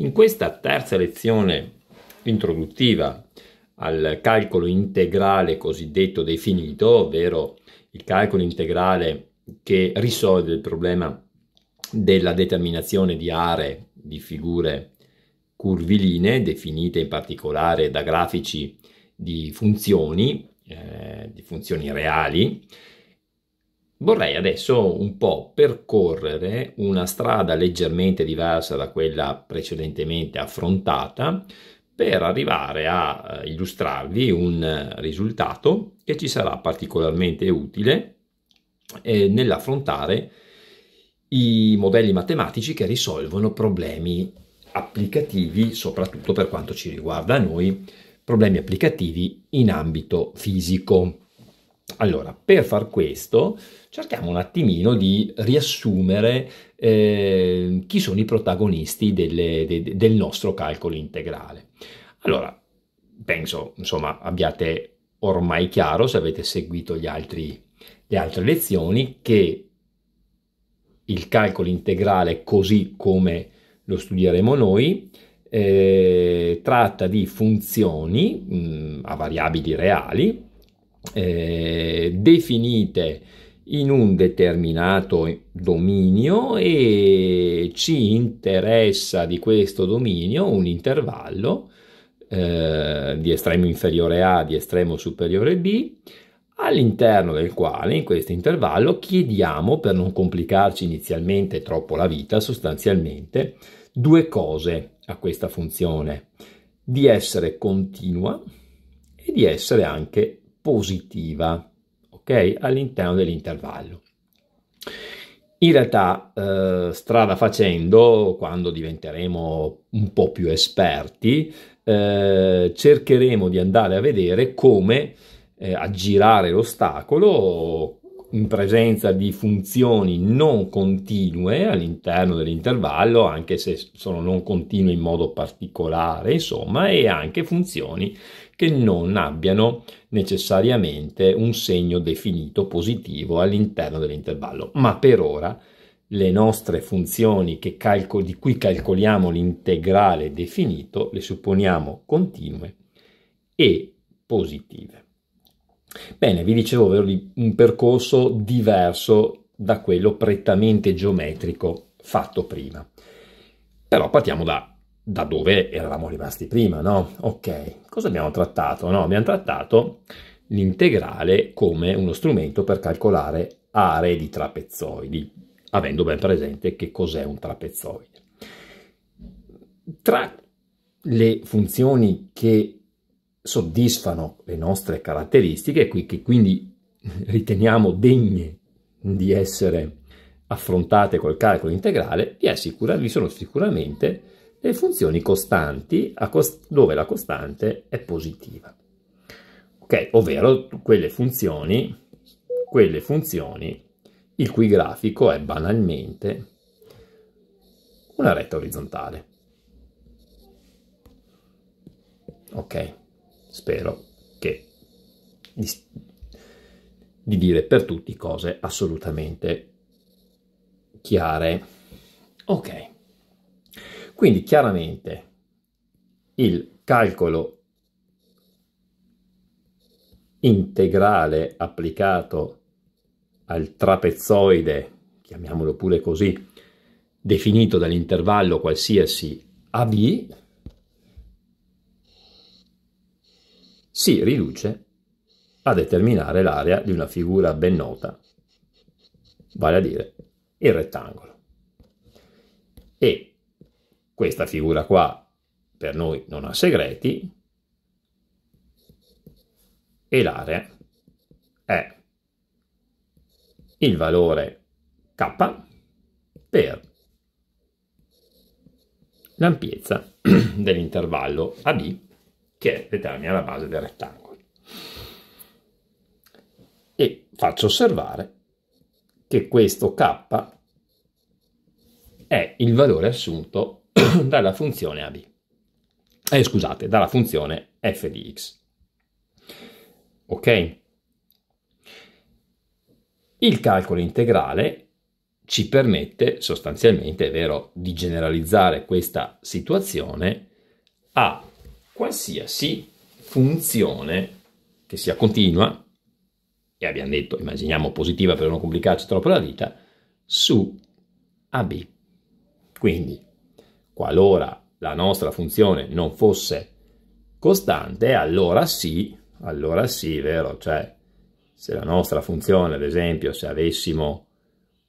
In questa terza lezione introduttiva al calcolo integrale cosiddetto definito, ovvero il calcolo integrale che risolve il problema della determinazione di aree di figure curviline definite in particolare da grafici di funzioni, eh, di funzioni reali, Vorrei adesso un po' percorrere una strada leggermente diversa da quella precedentemente affrontata per arrivare a eh, illustrarvi un eh, risultato che ci sarà particolarmente utile eh, nell'affrontare i modelli matematici che risolvono problemi applicativi, soprattutto per quanto ci riguarda noi, problemi applicativi in ambito fisico. Allora, per far questo, cerchiamo un attimino di riassumere eh, chi sono i protagonisti delle, de, del nostro calcolo integrale. Allora, penso, insomma, abbiate ormai chiaro, se avete seguito altri, le altre lezioni, che il calcolo integrale, così come lo studieremo noi, eh, tratta di funzioni mh, a variabili reali eh, definite in un determinato dominio e ci interessa di questo dominio un intervallo eh, di estremo inferiore A, di estremo superiore B, all'interno del quale in questo intervallo chiediamo, per non complicarci inizialmente troppo la vita, sostanzialmente due cose a questa funzione, di essere continua e di essere anche positiva okay? all'interno dell'intervallo. In realtà, eh, strada facendo, quando diventeremo un po' più esperti, eh, cercheremo di andare a vedere come eh, aggirare l'ostacolo in presenza di funzioni non continue all'interno dell'intervallo, anche se sono non continue in modo particolare, insomma, e anche funzioni che non abbiano necessariamente un segno definito positivo all'interno dell'intervallo. Ma per ora le nostre funzioni calco- di cui calcoliamo l'integrale definito le supponiamo continue e positive. Bene, vi dicevo ovvero di un percorso diverso da quello prettamente geometrico fatto prima. Però partiamo da da dove eravamo rimasti prima, no? Ok, cosa abbiamo trattato? No, abbiamo trattato l'integrale come uno strumento per calcolare aree di trapezoidi, avendo ben presente che cos'è un trapezoide. Tra le funzioni che soddisfano le nostre caratteristiche, che quindi riteniamo degne di essere affrontate col calcolo integrale, vi, è sicura, vi sono sicuramente le funzioni costanti cost dove la costante è positiva. Ok, ovvero quelle funzioni, quelle funzioni il cui grafico è banalmente una retta orizzontale. Ok, spero che di, di dire per tutti cose assolutamente chiare. Ok. Quindi chiaramente il calcolo integrale applicato al trapezoide, chiamiamolo pure così, definito dall'intervallo qualsiasi AB, si riduce a determinare l'area di una figura ben nota, vale a dire il rettangolo. E questa figura qua per noi non ha segreti e l'area è il valore k per l'ampiezza dell'intervallo AB che determina la base del rettangolo. E faccio osservare che questo k è il valore assunto dalla funzione a Eh, scusate, dalla funzione f di x. Ok? Il calcolo integrale ci permette sostanzialmente, è vero, di generalizzare questa situazione a qualsiasi funzione che sia continua, e abbiamo detto, immaginiamo positiva per non complicarci troppo la vita, su AB. Quindi Qualora la nostra funzione non fosse costante, allora sì, allora sì, vero? Cioè, se la nostra funzione, ad esempio, se avessimo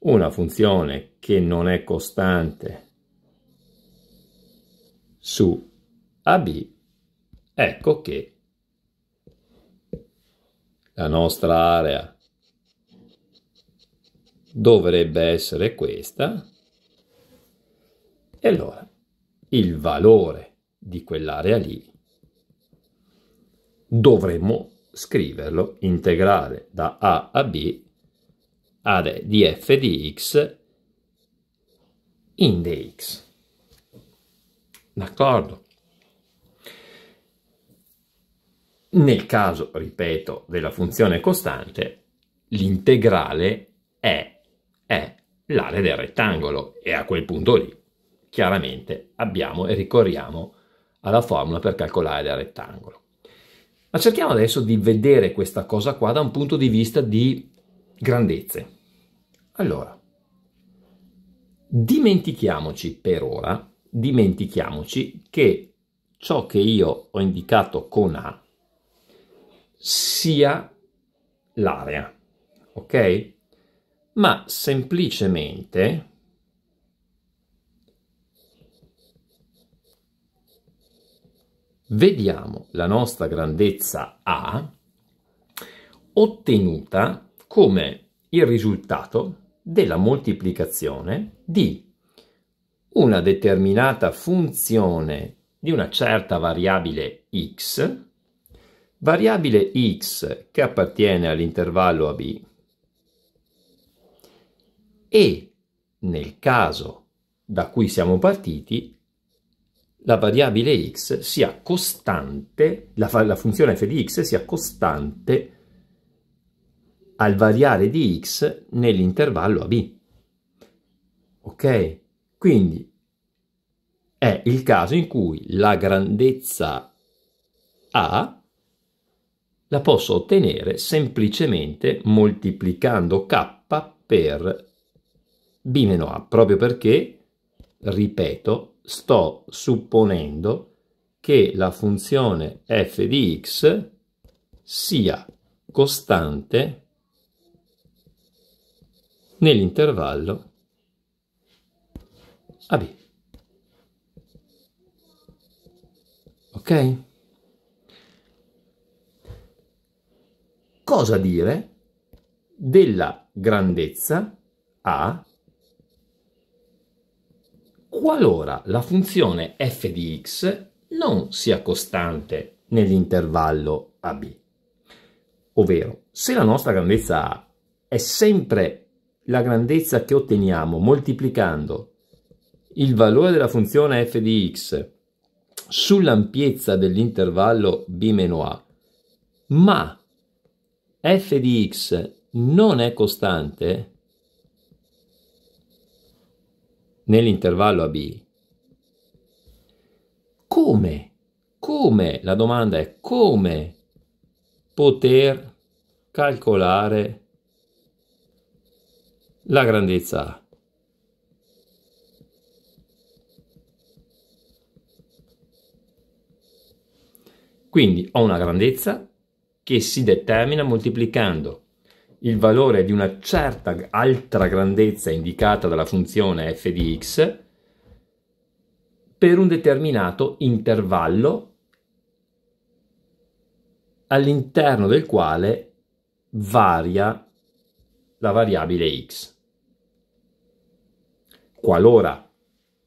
una funzione che non è costante su AB, ecco che la nostra area dovrebbe essere questa. E allora il valore di quell'area lì, dovremmo scriverlo integrale da A a B ad di f di x in dx. D'accordo? Nel caso, ripeto, della funzione costante, l'integrale è, è l'area del rettangolo e a quel punto lì chiaramente abbiamo e ricorriamo alla formula per calcolare il rettangolo. Ma cerchiamo adesso di vedere questa cosa qua da un punto di vista di grandezze. Allora, dimentichiamoci per ora, dimentichiamoci che ciò che io ho indicato con A sia l'area, ok? Ma semplicemente vediamo la nostra grandezza A ottenuta come il risultato della moltiplicazione di una determinata funzione di una certa variabile x, variabile x che appartiene all'intervallo AB e nel caso da cui siamo partiti la variabile x sia costante, la, la funzione f di x sia costante al variare di x nell'intervallo a b. Ok? Quindi è il caso in cui la grandezza a la posso ottenere semplicemente moltiplicando k per b-a, proprio perché, ripeto, sto supponendo che la funzione f di x sia costante nell'intervallo AB. Ok? Cosa dire della grandezza A qualora la funzione f di x non sia costante nell'intervallo AB. Ovvero, se la nostra grandezza A è sempre la grandezza che otteniamo moltiplicando il valore della funzione f di x sull'ampiezza dell'intervallo b-a, ma f di x non è costante, nell'intervallo AB. Come? Come? La domanda è come poter calcolare la grandezza A. Quindi ho una grandezza che si determina moltiplicando il valore di una certa altra grandezza indicata dalla funzione f di x per un determinato intervallo all'interno del quale varia la variabile x. Qualora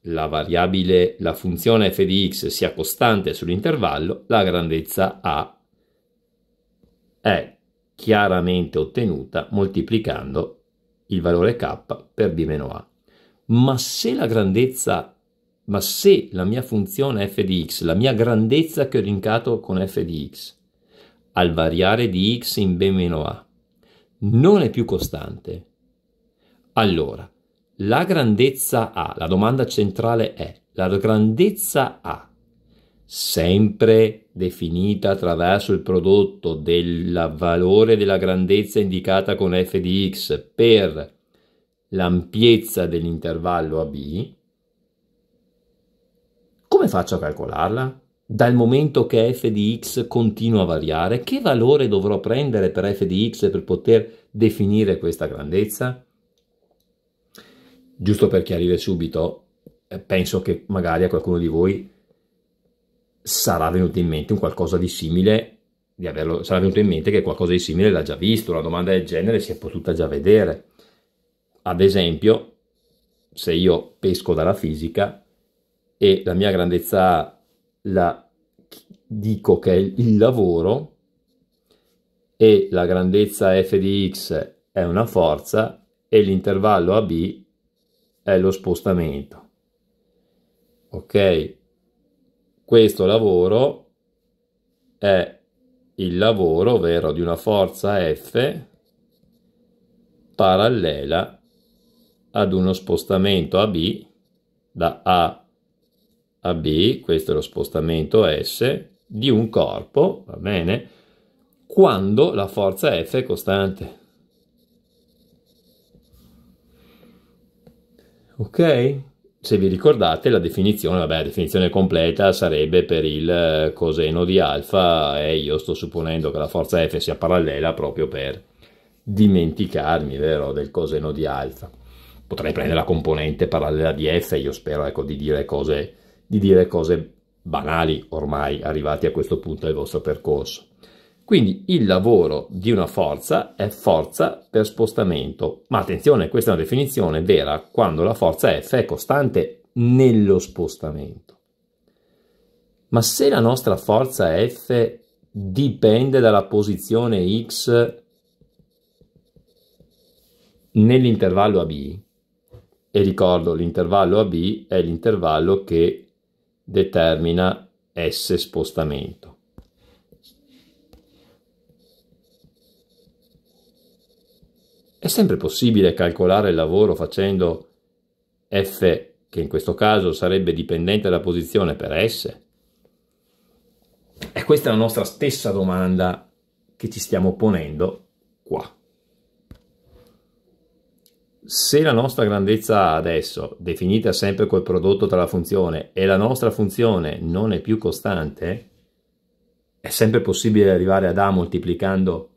la variabile, la funzione f di x sia costante sull'intervallo, la grandezza a è chiaramente ottenuta moltiplicando il valore k per b meno a. Ma se la grandezza, ma se la mia funzione f di x, la mia grandezza che ho elencato con f di x, al variare di x in b meno a, non è più costante, allora la grandezza a, la domanda centrale è, la grandezza a sempre definita attraverso il prodotto del valore della grandezza indicata con f di x per l'ampiezza dell'intervallo AB, come faccio a calcolarla? Dal momento che f di x continua a variare, che valore dovrò prendere per f di x per poter definire questa grandezza? Giusto per chiarire subito, eh, penso che magari a qualcuno di voi sarà venuto in mente un qualcosa di simile, di averlo, sarà venuto in mente che qualcosa di simile l'ha già visto, una domanda del genere si è potuta già vedere. Ad esempio, se io pesco dalla fisica e la mia grandezza A la dico che è il lavoro e la grandezza f di x è una forza e l'intervallo AB è lo spostamento. Ok? questo lavoro è il lavoro, ovvero di una forza F parallela ad uno spostamento AB da A a B, questo è lo spostamento S, di un corpo, va bene, quando la forza F è costante. Ok? se vi ricordate la definizione, vabbè la definizione completa sarebbe per il eh, coseno di alfa e io sto supponendo che la forza F sia parallela proprio per dimenticarmi vero, del coseno di alfa. Potrei prendere la componente parallela di F, io spero ecco, di, dire cose, di dire cose banali ormai arrivati a questo punto del vostro percorso. Quindi il lavoro di una forza è forza per spostamento. Ma attenzione, questa è una definizione vera quando la forza F è costante nello spostamento. Ma se la nostra forza F dipende dalla posizione X nell'intervallo AB, e ricordo l'intervallo AB è l'intervallo che determina S spostamento. È sempre possibile calcolare il lavoro facendo F, che in questo caso sarebbe dipendente dalla posizione per S? E questa è la nostra stessa domanda che ci stiamo ponendo qua. Se la nostra grandezza adesso, definita sempre col prodotto tra la funzione, e la nostra funzione non è più costante, è sempre possibile arrivare ad A moltiplicando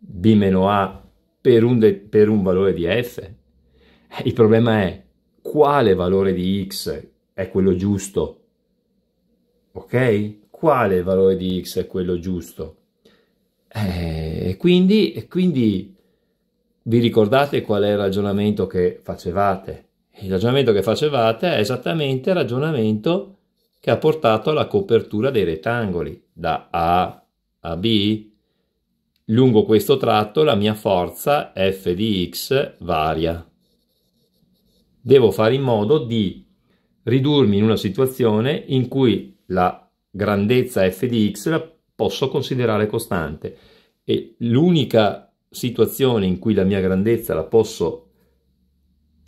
B A per un, de, per un valore di f. Eh, il problema è quale valore di x è quello giusto, ok? Quale valore di x è quello giusto? Eh, e quindi, quindi vi ricordate qual è il ragionamento che facevate? Il ragionamento che facevate è esattamente il ragionamento che ha portato alla copertura dei rettangoli da A a B Lungo questo tratto la mia forza f di x varia. Devo fare in modo di ridurmi in una situazione in cui la grandezza f di x la posso considerare costante e l'unica situazione in cui la mia grandezza la posso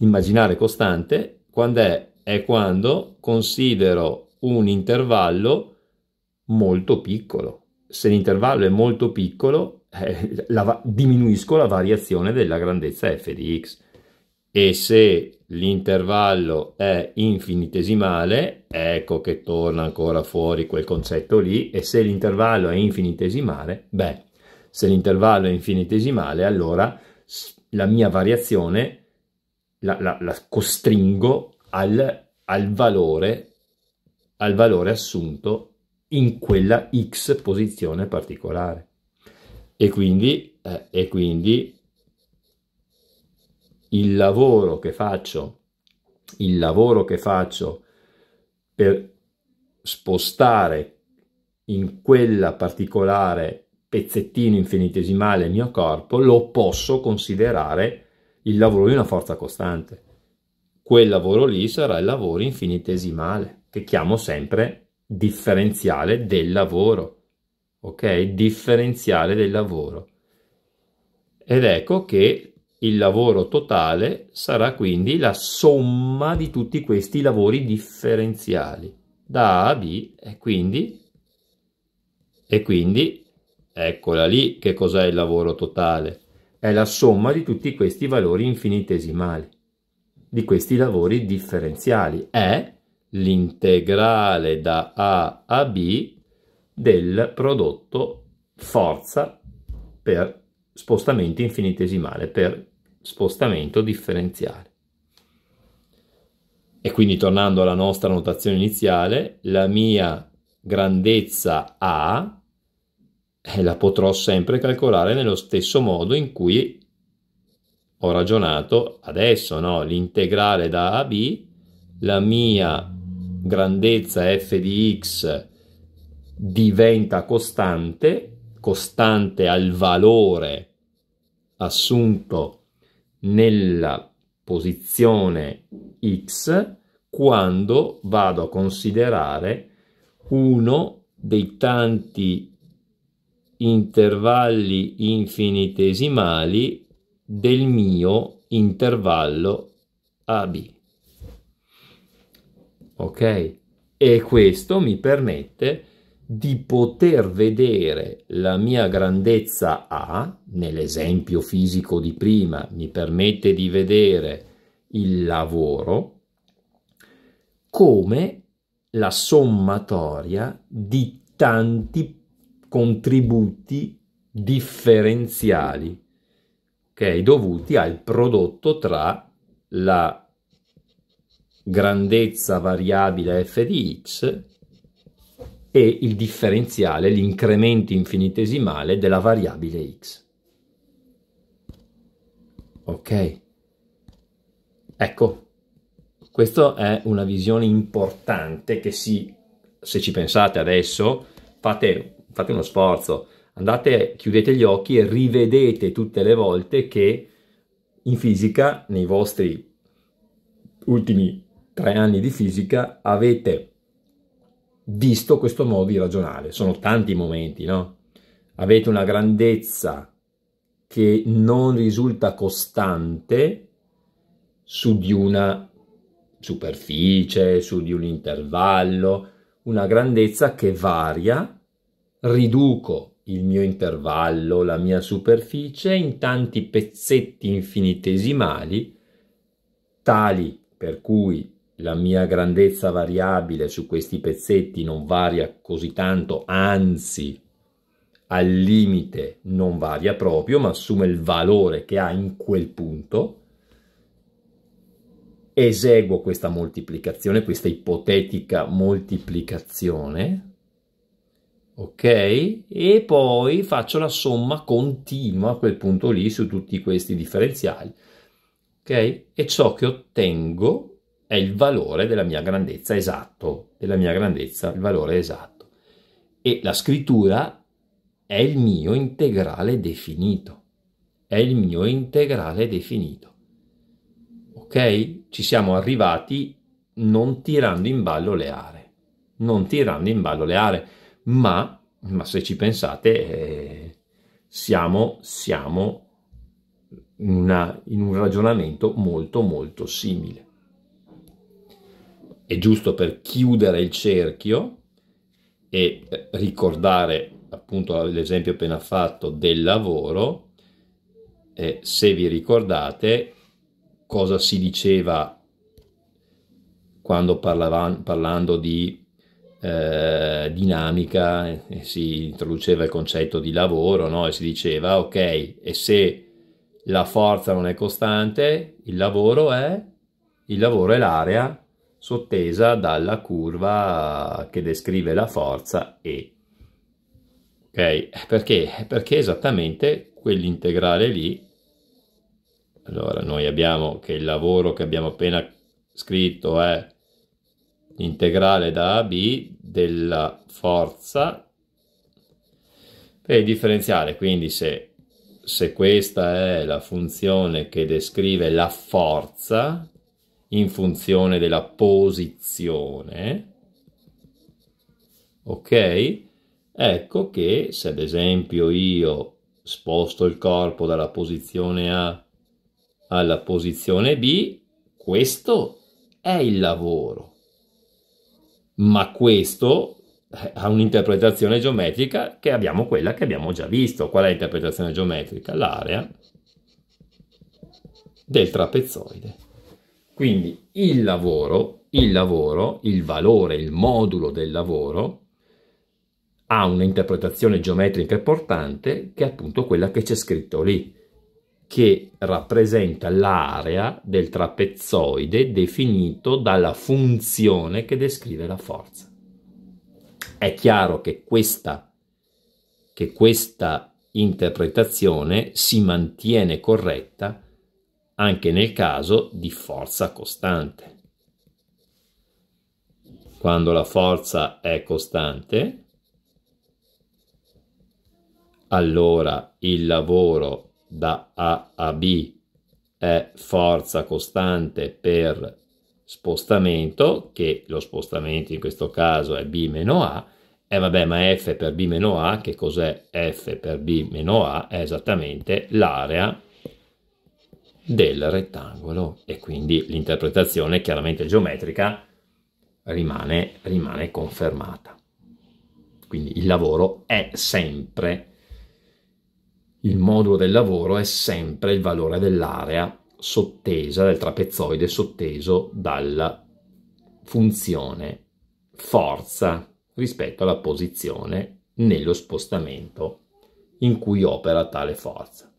immaginare costante quando è? è quando considero un intervallo molto piccolo. Se l'intervallo è molto piccolo eh, la, diminuisco la variazione della grandezza f di x e se l'intervallo è infinitesimale ecco che torna ancora fuori quel concetto lì e se l'intervallo è infinitesimale beh se l'intervallo è infinitesimale allora la mia variazione la, la, la costringo al, al, valore, al valore assunto in quella x posizione particolare e quindi, eh, e quindi il lavoro che faccio, il lavoro che faccio per spostare in quella particolare pezzettino infinitesimale il mio corpo, lo posso considerare il lavoro di una forza costante. Quel lavoro lì sarà il lavoro infinitesimale, che chiamo sempre differenziale del lavoro ok? Differenziale del lavoro. Ed ecco che il lavoro totale sarà quindi la somma di tutti questi lavori differenziali da A a B e quindi, e quindi eccola lì che cos'è il lavoro totale. È la somma di tutti questi valori infinitesimali, di questi lavori differenziali. È l'integrale da A a B del prodotto forza per spostamento infinitesimale, per spostamento differenziale. E quindi tornando alla nostra notazione iniziale, la mia grandezza A eh, la potrò sempre calcolare nello stesso modo in cui ho ragionato adesso, no? l'integrale da A a B, la mia grandezza f di x diventa costante, costante al valore assunto nella posizione x quando vado a considerare uno dei tanti intervalli infinitesimali del mio intervallo AB. Ok? E questo mi permette di poter vedere la mia grandezza A, nell'esempio fisico di prima, mi permette di vedere il lavoro, come la sommatoria di tanti contributi differenziali, okay, dovuti al prodotto tra la grandezza variabile f di x e il differenziale, l'incremento infinitesimale della variabile x. Ok? Ecco, questa è una visione importante che si, se ci pensate adesso, fate, fate, uno sforzo, andate, chiudete gli occhi e rivedete tutte le volte che in fisica, nei vostri ultimi tre anni di fisica, avete visto questo modo di ragionare. Sono tanti i momenti, no? Avete una grandezza che non risulta costante su di una superficie, su di un intervallo, una grandezza che varia, riduco il mio intervallo, la mia superficie in tanti pezzetti infinitesimali, tali per cui la mia grandezza variabile su questi pezzetti non varia così tanto, anzi al limite non varia proprio, ma assume il valore che ha in quel punto, eseguo questa moltiplicazione, questa ipotetica moltiplicazione, ok? E poi faccio la somma continua a quel punto lì su tutti questi differenziali, ok? E ciò che ottengo è il valore della mia grandezza esatto, della mia grandezza, il valore esatto. E la scrittura è il mio integrale definito, è il mio integrale definito. Ok? Ci siamo arrivati non tirando in ballo le aree, non tirando in ballo le aree, ma, ma se ci pensate eh, siamo, siamo una, in un ragionamento molto molto simile è giusto per chiudere il cerchio e ricordare appunto l'esempio appena fatto del lavoro, eh, se vi ricordate cosa si diceva quando parlava, parlando di eh, dinamica eh, si introduceva il concetto di lavoro no? e si diceva ok e se la forza non è costante il lavoro è il lavoro è l'area sottesa dalla curva che descrive la forza E. Ok, perché? Perché esattamente quell'integrale lì, allora noi abbiamo che il lavoro che abbiamo appena scritto è l'integrale da AB della forza per il differenziale, quindi se, se questa è la funzione che descrive la forza, in funzione della posizione, ok? Ecco che se ad esempio io sposto il corpo dalla posizione A alla posizione B, questo è il lavoro. Ma questo eh, ha un'interpretazione geometrica che abbiamo quella che abbiamo già visto. Qual è l'interpretazione geometrica? L'area del trapezoide. Quindi il lavoro, il lavoro, il valore, il modulo del lavoro ha un'interpretazione geometrica importante che è appunto quella che c'è scritto lì, che rappresenta l'area del trapezoide definito dalla funzione che descrive la forza. È chiaro che questa, che questa interpretazione si mantiene corretta anche nel caso di forza costante. Quando la forza è costante, allora il lavoro da A a B è forza costante per spostamento, che lo spostamento in questo caso è B A, e vabbè, ma F per B A, che cos'è F per B A? È esattamente l'area del rettangolo e quindi l'interpretazione chiaramente geometrica rimane, rimane confermata. Quindi il lavoro è sempre, il modulo del lavoro è sempre il valore dell'area sottesa, del trapezoide sotteso dalla funzione forza rispetto alla posizione nello spostamento in cui opera tale forza.